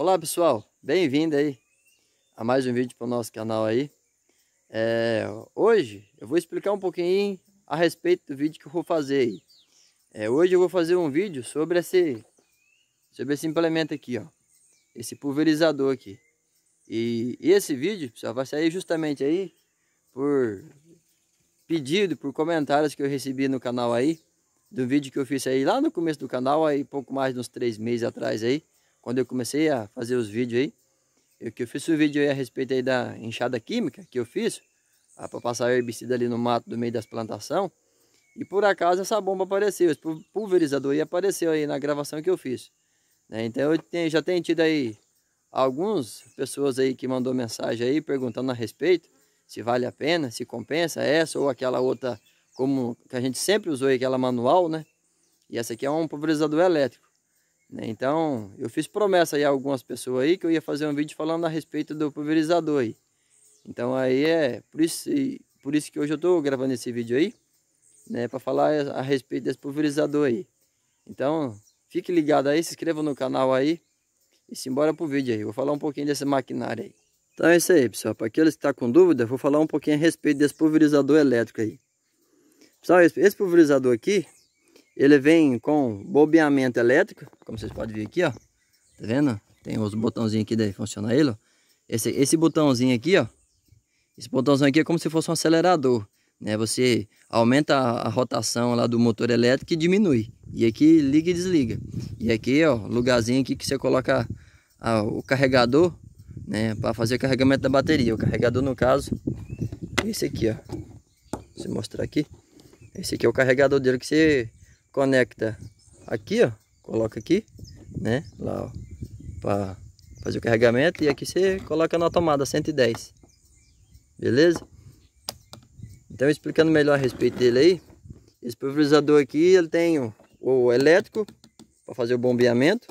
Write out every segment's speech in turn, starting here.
Olá pessoal, bem-vindo aí a mais um vídeo para o nosso canal aí. É, hoje eu vou explicar um pouquinho a respeito do vídeo que eu vou fazer aí. É, hoje eu vou fazer um vídeo sobre esse, sobre esse implemento aqui, ó, esse pulverizador aqui. E, e esse vídeo pessoal, vai sair justamente aí por pedido, por comentários que eu recebi no canal aí, do vídeo que eu fiz aí lá no começo do canal, aí pouco mais de uns três meses atrás aí quando eu comecei a fazer os vídeos aí, eu que eu fiz o vídeo aí a respeito aí da enxada química que eu fiz, ah, para passar herbicida ali no mato do meio das plantação. E por acaso essa bomba apareceu, esse pulverizador aí apareceu aí na gravação que eu fiz. Né? Então eu tenho, já tenho tido aí algumas pessoas aí que mandou mensagem aí perguntando a respeito, se vale a pena, se compensa essa ou aquela outra, como que a gente sempre usou aí, aquela manual, né? E essa aqui é um pulverizador elétrico. Né? Então, eu fiz promessa aí a algumas pessoas aí que eu ia fazer um vídeo falando a respeito do pulverizador aí. Então aí é por isso, por isso que hoje eu estou gravando esse vídeo aí, né, para falar a respeito desse pulverizador aí. Então, fique ligado aí, se inscreva no canal aí e simbora pro vídeo aí. Vou falar um pouquinho dessa maquinária aí. Então é isso aí, pessoal. Para aqueles que estão tá com dúvida, vou falar um pouquinho a respeito desse pulverizador elétrico aí. Pessoal, esse pulverizador aqui, ele vem com bobeamento elétrico, como vocês podem ver aqui, ó. Tá vendo? Tem os botãozinhos aqui daí funcionar ele, ó. Esse, esse botãozinho aqui, ó. Esse botãozinho aqui é como se fosse um acelerador, né? Você aumenta a, a rotação lá do motor elétrico e diminui. E aqui liga e desliga. E aqui, ó, lugarzinho aqui que você coloca a, a, o carregador, né? Para fazer o carregamento da bateria. O carregador, no caso, esse aqui, ó. se mostrar aqui. Esse aqui é o carregador dele que você conecta aqui, ó, coloca aqui, né, lá, ó, para fazer o carregamento e aqui você coloca na tomada 110. Beleza? Então explicando melhor a respeito dele aí, esse pulverizador aqui, ele tem o, o elétrico para fazer o bombeamento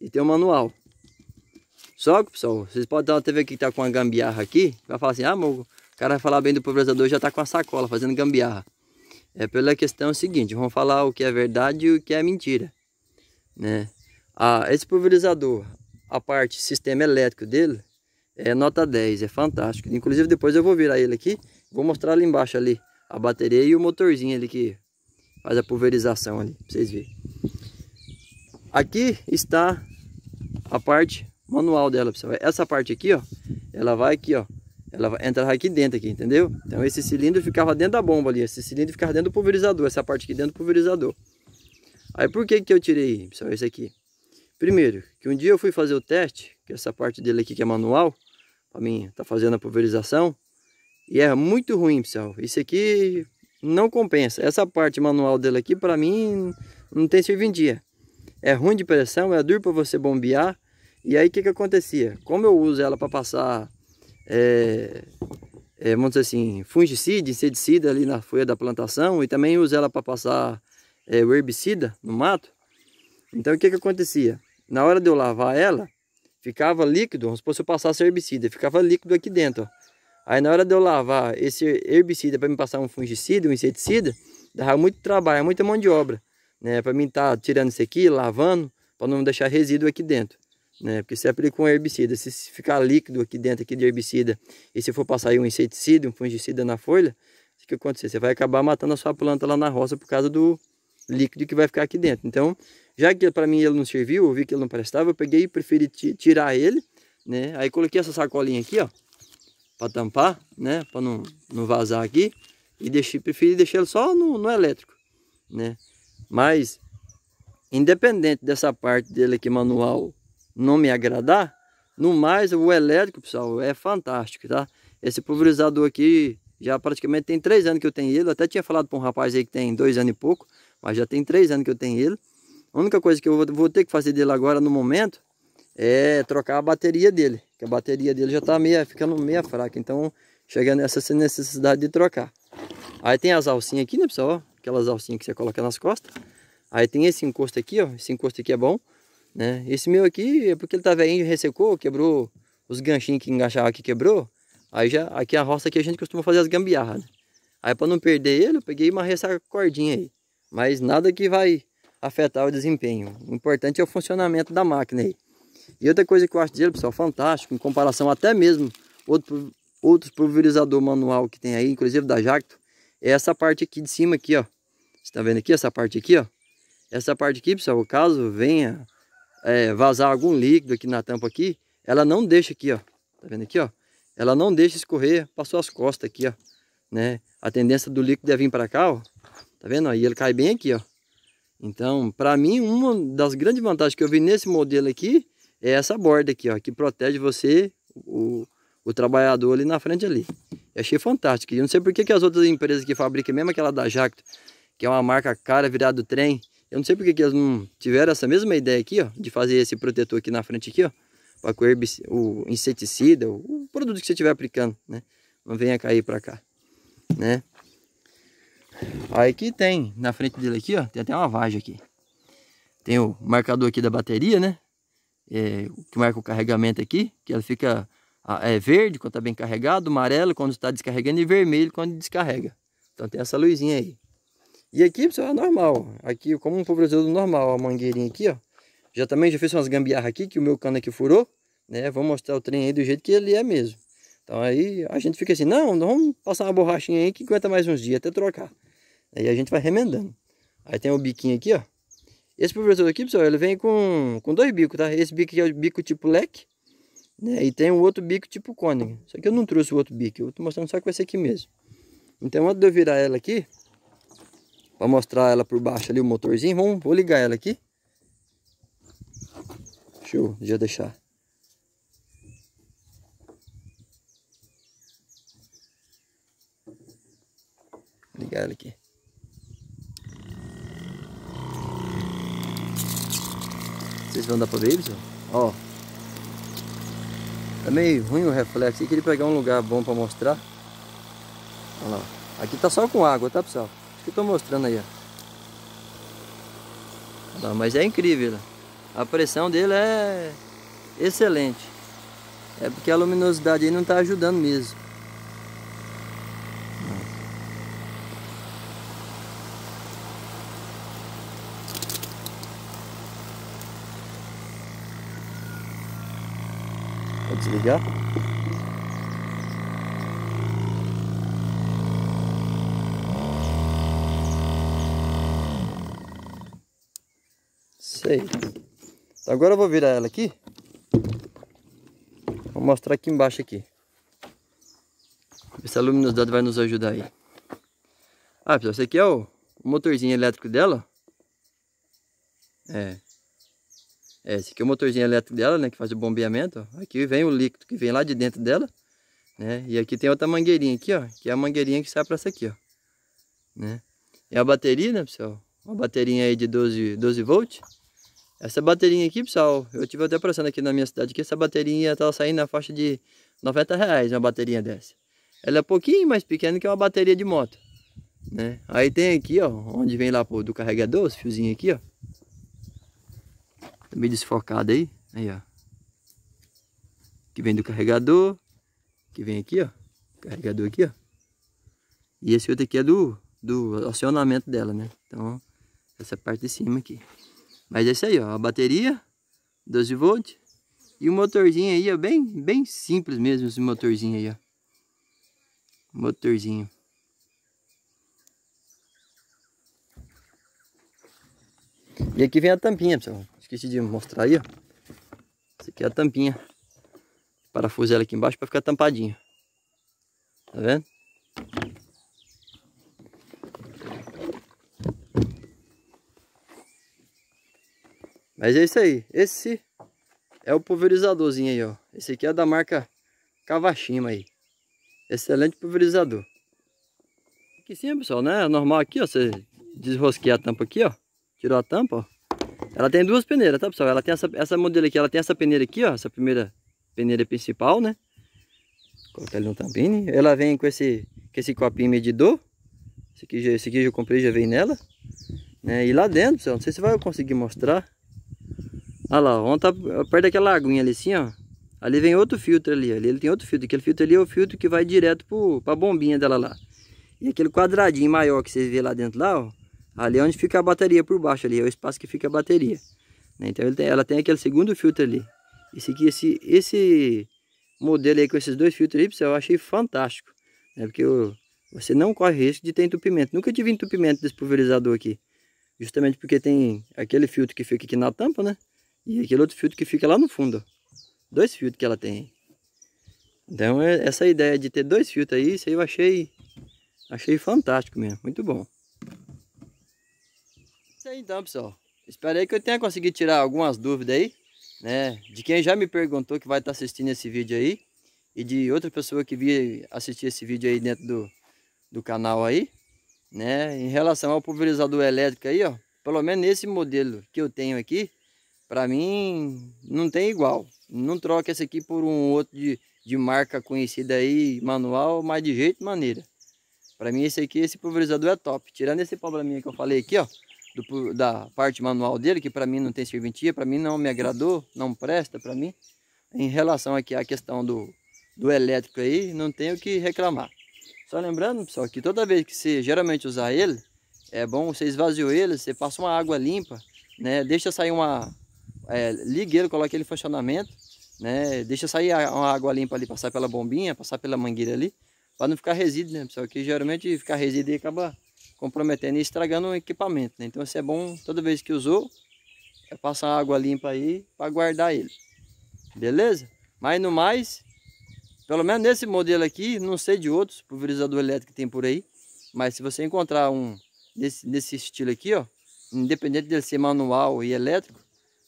e tem o manual. Só que, pessoal, vocês podem ter uma TV que tá com a gambiarra aqui, vai falar assim: "Ah, mogo o cara vai falar bem do pulverizador, já tá com a sacola fazendo gambiarra" é pela questão seguinte, vão falar o que é verdade e o que é mentira, né? Ah, esse pulverizador, a parte sistema elétrico dele é nota 10, é fantástico. Inclusive depois eu vou virar ele aqui, vou mostrar ali embaixo ali a bateria e o motorzinho ali que faz a pulverização ali, pra vocês verem. Aqui está a parte manual dela, pessoal. Essa parte aqui, ó, ela vai aqui, ó, ela entrava aqui dentro, aqui, entendeu? Então esse cilindro ficava dentro da bomba ali. Esse cilindro ficava dentro do pulverizador. Essa parte aqui dentro do pulverizador. Aí por que, que eu tirei, pessoal, esse aqui? Primeiro, que um dia eu fui fazer o teste, que essa parte dele aqui que é manual, para mim tá fazendo a pulverização, e é muito ruim, pessoal. Isso aqui não compensa. Essa parte manual dele aqui, para mim, não tem serventia. É ruim de pressão, é duro para você bombear. E aí, o que, que acontecia? Como eu uso ela para passar é, é, vamos dizer assim, fungicida, inseticida ali na folha da plantação e também usa ela para passar é, o herbicida no mato. Então o que que acontecia? Na hora de eu lavar ela, ficava líquido, vamos supor se eu passasse herbicida, ficava líquido aqui dentro. Ó. Aí na hora de eu lavar esse herbicida para me passar um fungicida, um inseticida, dava muito trabalho, muita mão de obra, né? Para mim estar tá tirando isso aqui, lavando, para não deixar resíduo aqui dentro né? Porque se aplicou um herbicida, se ficar líquido aqui dentro aqui de herbicida e se for passar um inseticida, um fungicida na folha, o que acontecer? Você vai acabar matando a sua planta lá na roça por causa do líquido que vai ficar aqui dentro. Então, já que para mim ele não serviu, eu vi que ele não prestava, eu peguei e preferi tirar ele, né? Aí coloquei essa sacolinha aqui, ó, para tampar, né? Para não, não vazar aqui e deixei, preferi deixar ele só no, no elétrico, né? Mas independente dessa parte dele aqui manual não me agradar. No mais, o elétrico, pessoal, é fantástico, tá? Esse pulverizador aqui já praticamente tem três anos que eu tenho ele. Eu até tinha falado para um rapaz aí que tem dois anos e pouco, mas já tem três anos que eu tenho ele. A única coisa que eu vou ter que fazer dele agora no momento é trocar a bateria dele, que a bateria dele já está meia, ficando meia fraca, então chega nessa necessidade de trocar. Aí tem as alcinhas aqui, né, pessoal? Aquelas alcinhas que você coloca nas costas. Aí tem esse encosto aqui, ó. Esse encosto aqui é bom. Né? Esse meu aqui é porque ele tá velhinho, ressecou, quebrou os ganchinhos que enganchava que quebrou. Aí já, aqui a roça que a gente costuma fazer as gambiarras. Né? Aí para não perder ele, eu peguei e marrei essa cordinha aí. Mas nada que vai afetar o desempenho. O importante é o funcionamento da máquina aí. E outra coisa que eu acho dele, pessoal, fantástico, em comparação até mesmo outro, outros pulverizador manual que tem aí, inclusive da Jacto, é essa parte aqui de cima aqui, ó. Você tá vendo aqui essa parte aqui, ó? Essa parte aqui, pessoal, caso venha é, vazar algum líquido aqui na tampa aqui, ela não deixa aqui, ó. Tá vendo aqui, ó? Ela não deixa escorrer para suas costas aqui, ó. Né? A tendência do líquido é vir para cá, ó. Tá vendo? Aí ele cai bem aqui, ó. Então, para mim, uma das grandes vantagens que eu vi nesse modelo aqui é essa borda aqui, ó, que protege você, o, o trabalhador ali na frente ali. Eu achei fantástico. Eu não sei por que, que as outras empresas que fabricam, mesmo aquela da Jacto, que é uma marca cara virada do trem, eu não sei porque que elas não tiveram essa mesma ideia aqui, ó, de fazer esse protetor aqui na frente aqui, ó, para que o, o inseticida, o, o produto que você estiver aplicando, né, não venha cair para cá, né. Aí aqui tem, na frente dele aqui, ó, tem até uma vagem aqui. Tem o marcador aqui da bateria, né, é, que marca o carregamento aqui, que ela fica é verde quando está bem carregado, amarelo quando está descarregando e vermelho quando descarrega. Então tem essa luzinha aí. E aqui, pessoal, é normal. Aqui, como um pulverizador normal, a mangueirinha aqui, ó. Já também já fiz umas gambiarra aqui, que o meu cano aqui furou, né? Vou mostrar o trem aí do jeito que ele é mesmo. Então aí a gente fica assim, não, vamos passar uma borrachinha aí que aguenta mais uns dias até trocar. Aí a gente vai remendando. Aí tem o biquinho aqui, ó. Esse pulverizador aqui, pessoal, ele vem com, com dois bicos, tá? Esse bico aqui é o bico tipo leque, né? E tem um outro bico tipo cônigo. Só que eu não trouxe o outro bico, eu tô mostrando só com esse aqui mesmo. Então, antes de eu virar ela aqui, Pra mostrar ela por baixo ali, o motorzinho. Vamos, vou ligar ela aqui. Deixa eu já deixar. ligar ela aqui. Vocês vão dar pra ver, isso? Ó. Tá meio ruim o reflexo. Eu queria pegar um lugar bom pra mostrar. Olha lá. Aqui tá só com água, tá, pessoal? que eu tô mostrando aí, ó. Não, mas é incrível, ó. Né? a pressão dele é excelente. É porque a luminosidade aí não está ajudando mesmo. Vou desligar. Aí. Agora eu vou virar ela aqui. Vou mostrar aqui embaixo aqui. Essa luminosidade vai nos ajudar aí. Ah, pessoal, esse aqui é o motorzinho elétrico dela. É. é. Esse aqui é o motorzinho elétrico dela, né? Que faz o bombeamento. Ó. Aqui vem o líquido que vem lá de dentro dela. Né? E aqui tem outra mangueirinha aqui, ó. Que é a mangueirinha que sai pra essa aqui, ó. Né? E a bateria, né, pessoal? Uma bateria aí de 12, 12 volts. Essa bateria aqui, pessoal, eu tive até passando aqui na minha cidade que essa bateria tava tá saindo na faixa de 90 reais uma bateria dessa. Ela é um pouquinho mais pequena que uma bateria de moto, né? Aí tem aqui, ó, onde vem lá pro, do carregador, os fiozinhos aqui, ó. Tá meio desfocado aí, aí, ó. Que vem do carregador, que vem aqui, ó. Carregador aqui, ó. E esse outro aqui é do, do acionamento dela, né? Então, essa parte de cima aqui. Mas é isso aí, ó, a bateria, 12 volts. E o motorzinho aí, ó, bem, bem simples mesmo esse motorzinho aí, ó. Motorzinho. E aqui vem a tampinha, pessoal. Esqueci de mostrar aí, ó. isso aqui é a tampinha. Parafuso ela aqui embaixo para ficar tampadinho Tá vendo? Mas é isso aí. Esse é o pulverizadorzinho aí, ó. Esse aqui é da marca Cavachima aí. Excelente pulverizador. Aqui sim, pessoal, né? Normal aqui, ó. Você desrosqueia a tampa aqui, ó. Tirou a tampa, ó. Ela tem duas peneiras, tá, pessoal? Ela tem essa, essa modelo aqui, ela tem essa peneira aqui, ó. Essa primeira peneira principal, né? Colocar ali no tampinho. Ela vem com esse, com esse copinho medidor. Esse aqui, já, esse aqui eu comprei, já vem nela. Né? E lá dentro, pessoal, não sei se vai conseguir mostrar. Olha lá, ontem tá perto daquela aguinha ali assim, ó. Ali vem outro filtro ali, ali ele tem outro filtro. Aquele filtro ali é o filtro que vai direto pro, pra bombinha dela lá. E aquele quadradinho maior que vocês vê lá dentro lá, ó. Ali é onde fica a bateria por baixo ali, é o espaço que fica a bateria. Né? Então tem, ela tem aquele segundo filtro ali. Esse aqui, esse, esse modelo aí com esses dois filtros aí, pessoal, eu achei fantástico. Né? Porque você não corre risco de ter entupimento. Nunca tive entupimento desse pulverizador aqui. Justamente porque tem aquele filtro que fica aqui na tampa, né? E aquele outro filtro que fica lá no fundo. Dois filtros que ela tem. Então é essa ideia de ter dois filtros aí, isso aí eu achei, achei fantástico mesmo. Muito bom. Isso aí então, pessoal. Espero aí que eu tenha conseguido tirar algumas dúvidas aí. Né? De quem já me perguntou que vai estar tá assistindo esse vídeo aí. E de outra pessoa que vi assistir esse vídeo aí dentro do, do canal aí. Né? Em relação ao pulverizador elétrico aí, ó. Pelo menos nesse modelo que eu tenho aqui para mim, não tem igual. Não troca esse aqui por um outro de, de marca conhecida aí, manual, mas de jeito maneira. Para mim, esse aqui, esse pulverizador é top. Tirando esse probleminha que eu falei aqui, ó, do, da parte manual dele, que para mim não tem serventia, para mim não me agradou, não presta para mim. Em relação aqui à questão do, do elétrico aí, não tenho o que reclamar. Só lembrando, pessoal, que toda vez que você geralmente usar ele, é bom você esvaziou ele, você passa uma água limpa, né? Deixa sair uma, é, ele, coloque ele em funcionamento, né? Deixa sair uma água limpa ali, passar pela bombinha, passar pela mangueira ali, para não ficar resíduo, né, pessoal? Que geralmente ficar resíduo e acaba comprometendo e estragando o equipamento, né? Então, isso é bom toda vez que usou, é passar água limpa aí para guardar ele. Beleza? Mas no mais, pelo menos nesse modelo aqui, não sei de outros pulverizador elétrico que tem por aí, mas se você encontrar um nesse nesse estilo aqui, ó, independente dele ser manual e elétrico,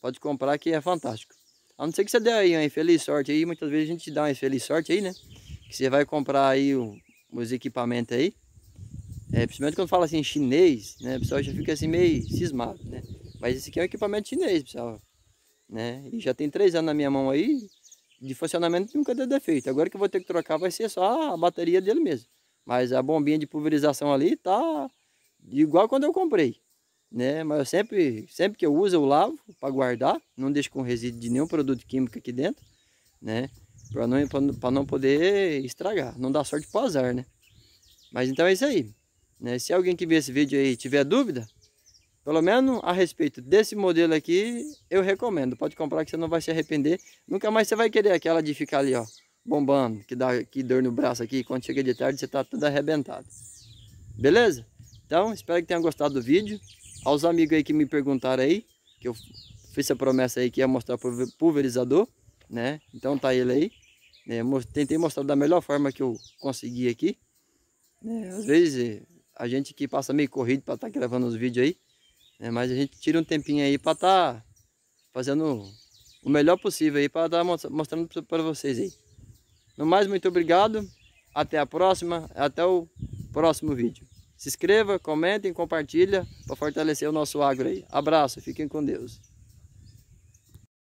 Pode comprar que é fantástico. A não ser que você dê aí uma infeliz sorte aí, muitas vezes a gente dá uma infeliz sorte aí, né? Que você vai comprar aí o, os equipamentos aí. É, principalmente quando fala assim chinês, né? O pessoal já fica assim meio cismado, né? Mas esse aqui é um equipamento chinês, pessoal. Né? E já tem três anos na minha mão aí, de funcionamento nunca deu defeito. Agora que eu vou ter que trocar vai ser só a bateria dele mesmo. Mas a bombinha de pulverização ali tá igual quando eu comprei né? Mas eu sempre, sempre que eu uso, eu lavo para guardar, não deixo com resíduo de nenhum produto químico aqui dentro, né? Para não, para não poder estragar, não dá sorte para azar, né? Mas então é isso aí. Né? Se alguém que vê esse vídeo aí tiver dúvida, pelo menos a respeito desse modelo aqui, eu recomendo. Pode comprar que você não vai se arrepender. Nunca mais você vai querer aquela de ficar ali, ó, bombando, que dá que dor no braço aqui. Quando chega de tarde, você tá tudo arrebentado. Beleza? Então, espero que tenham gostado do vídeo. Aos amigos aí que me perguntaram aí, que eu fiz a promessa aí que ia mostrar o pulverizador, né? Então tá ele aí. É, tentei mostrar da melhor forma que eu consegui aqui. É, às vezes é, a gente que passa meio corrido para estar tá gravando os vídeos aí, né? mas a gente tira um tempinho aí para estar tá fazendo o melhor possível aí para estar tá mostrando para vocês aí. No mais, muito obrigado. Até a próxima. Até o próximo vídeo. Se inscreva, comentem, compartilha para fortalecer o nosso agro aí. Abraço, fiquem com Deus.